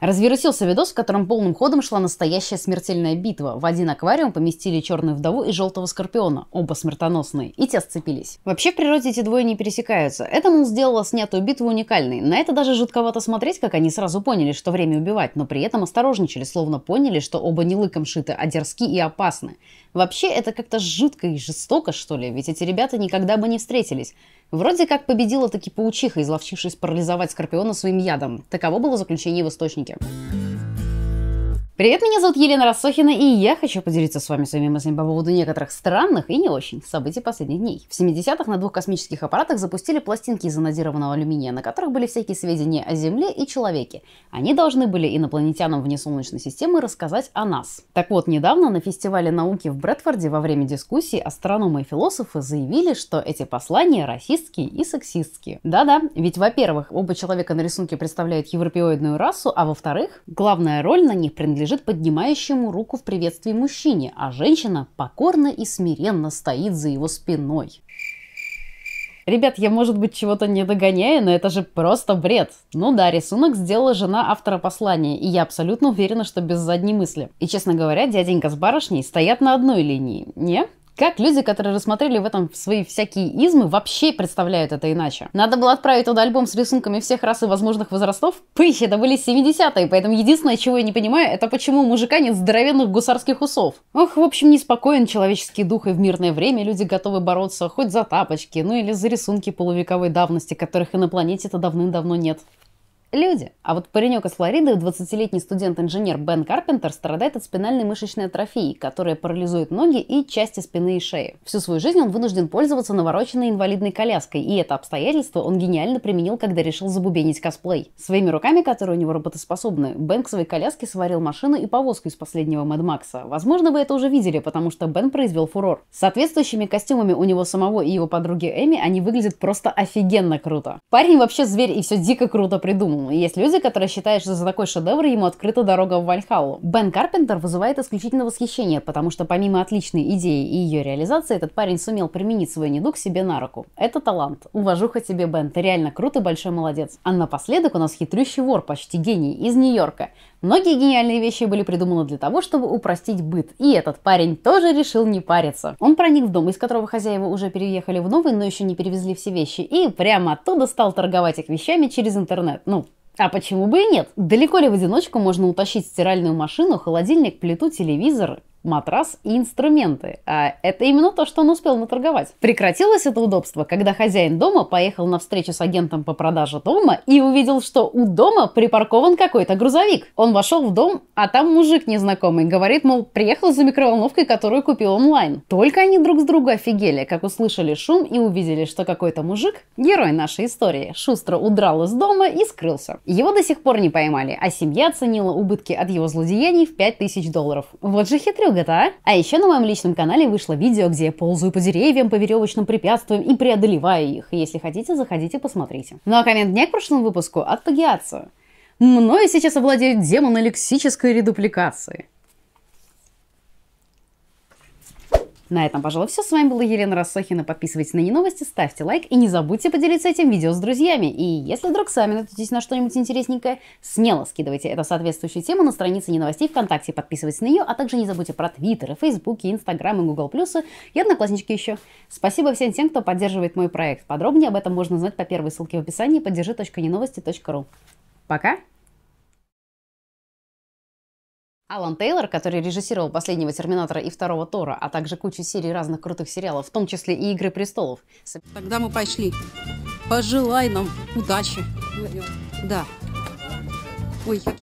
Развирусился видос, в котором полным ходом шла настоящая смертельная битва. В один аквариум поместили черную вдову и желтого скорпиона, оба смертоносные, и те сцепились. Вообще в природе эти двое не пересекаются. Это, мол, сделало снятую битву уникальной. На это даже жутковато смотреть, как они сразу поняли, что время убивать, но при этом осторожничали, словно поняли, что оба не лыком шиты, а дерзки и опасны. Вообще, это как-то жутко и жестоко, что ли, ведь эти ребята никогда бы не встретились. Вроде как победила таки паучиха, изловчившись парализовать Скорпиона своим ядом. Таково было заключение в источнике. Привет, меня зовут Елена Рассохина, и я хочу поделиться с вами своими мыслями по поводу некоторых странных и не очень событий последних дней. В 70-х на двух космических аппаратах запустили пластинки из анодированного алюминия, на которых были всякие сведения о Земле и человеке. Они должны были инопланетянам вне Солнечной системы рассказать о нас. Так вот, недавно на фестивале науки в Брэдфорде во время дискуссии астрономы и философы заявили, что эти послания расистские и сексистские. Да-да, ведь, во-первых, оба человека на рисунке представляют европеоидную расу, а во-вторых, главная роль на них принадлежит принадлежит поднимающему руку в приветствии мужчине, а женщина покорно и смиренно стоит за его спиной. Ребят, я, может быть, чего-то не догоняю, но это же просто бред. Ну да, рисунок сделала жена автора послания, и я абсолютно уверена, что без задней мысли. И, честно говоря, дяденька с барышней стоят на одной линии, не? Как люди, которые рассмотрели в этом свои всякие измы, вообще представляют это иначе? Надо было отправить туда альбом с рисунками всех рас и возможных возрастов? Пыщ, это были 70-е, поэтому единственное, чего я не понимаю, это почему у мужика нет здоровенных гусарских усов. Ох, в общем, неспокоен человеческий дух, и в мирное время люди готовы бороться хоть за тапочки, ну или за рисунки полувековой давности, которых и на планете-то давным-давно нет люди. А вот паренек из Флориды, 20-летний студент-инженер Бен Карпентер, страдает от спинальной мышечной атрофии, которая парализует ноги и части спины и шеи. Всю свою жизнь он вынужден пользоваться навороченной инвалидной коляской, и это обстоятельство он гениально применил, когда решил забубенить косплей. Своими руками, которые у него работоспособны, Бен к своей коляске сварил машину и повозку из последнего Мэд Макса. Возможно, вы это уже видели, потому что Бен произвел фурор. С соответствующими костюмами у него самого и его подруги Эми они выглядят просто офигенно круто. Парень вообще зверь и все дико круто придумал есть люди, которые считают, что за такой шедевр ему открыта дорога в Вальхаллу. Бен Карпентер вызывает исключительно восхищение, потому что помимо отличной идеи и ее реализации, этот парень сумел применить свой недуг себе на руку. Это талант. Уважуха тебе, Бен, ты реально крут и большой молодец. А напоследок у нас хитрющий вор, почти гений, из Нью-Йорка. Многие гениальные вещи были придуманы для того, чтобы упростить быт. И этот парень тоже решил не париться. Он проник в дом, из которого хозяева уже переехали в новый, но еще не перевезли все вещи, и прямо оттуда стал торговать их вещами через интернет. Ну, а почему бы и нет? Далеко ли в одиночку можно утащить стиральную машину, холодильник, плиту, телевизор матрас и инструменты. А это именно то, что он успел наторговать. Прекратилось это удобство, когда хозяин дома поехал на встречу с агентом по продаже дома и увидел, что у дома припаркован какой-то грузовик. Он вошел в дом, а там мужик незнакомый говорит, мол, приехал за микроволновкой, которую купил онлайн. Только они друг с друга офигели, как услышали шум и увидели, что какой-то мужик, герой нашей истории, шустро удрал из дома и скрылся. Его до сих пор не поймали, а семья оценила убытки от его злодеяний в 5000 долларов. Вот же хитрый! в GTA. А, а еще на моем личном канале вышло видео, где я ползаю по деревьям, по веревочным препятствиям и преодолеваю их. Если хотите, заходите, посмотрите. Ну а коммент дня к прошлому выпуску от Пагиацию. Мною сейчас овладеют демоны лексической редупликации. На этом, пожалуй, все. С вами была Елена Рассохина. Подписывайтесь на Новости, ставьте лайк и не забудьте поделиться этим видео с друзьями. И если вдруг сами наткнетесь на что-нибудь интересненькое, смело скидывайте эту соответствующую тему на странице Неновостей ВКонтакте, подписывайтесь на нее, а также не забудьте про Твиттер, Фейсбук, Инстаграм и Гугл Плюсы и одноклассники еще. Спасибо всем тем, кто поддерживает мой проект. Подробнее об этом можно узнать по первой ссылке в описании поддержи.неновости.ру. Пока! Алан Тейлор, который режиссировал «Последнего Терминатора» и «Второго Тора», а также кучу серий разных крутых сериалов, в том числе и «Игры престолов». Тогда мы пошли. Пожелай нам удачи. Да. Ой,